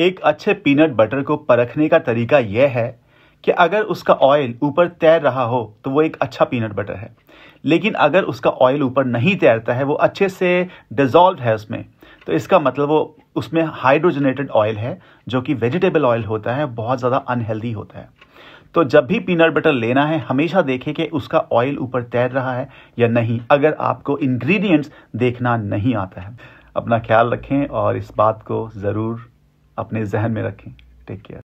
एक अच्छे peanut butter को परखने का तरीका यह है कि अगर उसका ऑयल ऊपर तैर रहा हो तो वो एक अच्छा पीनट बटर है लेकिन अगर उसका ऑयल ऊपर नहीं तैरता है वो अच्छे से डिजॉल्व है उसमें तो इसका मतलब वो उसमें हाइड्रोजनेटेड ऑयल है जो कि वेजिटेबल ऑयल होता है बहुत ज़्यादा अनहेल्दी होता है तो जब भी पीनट बटर लेना है हमेशा देखें कि उसका ऑयल ऊपर तैर रहा है या नहीं अगर आपको इंग्रेडिएंट्स देखना नहीं आता है अपना ख्याल रखें और इस बात को ज़रूर अपने जहन में रखें टेक केयर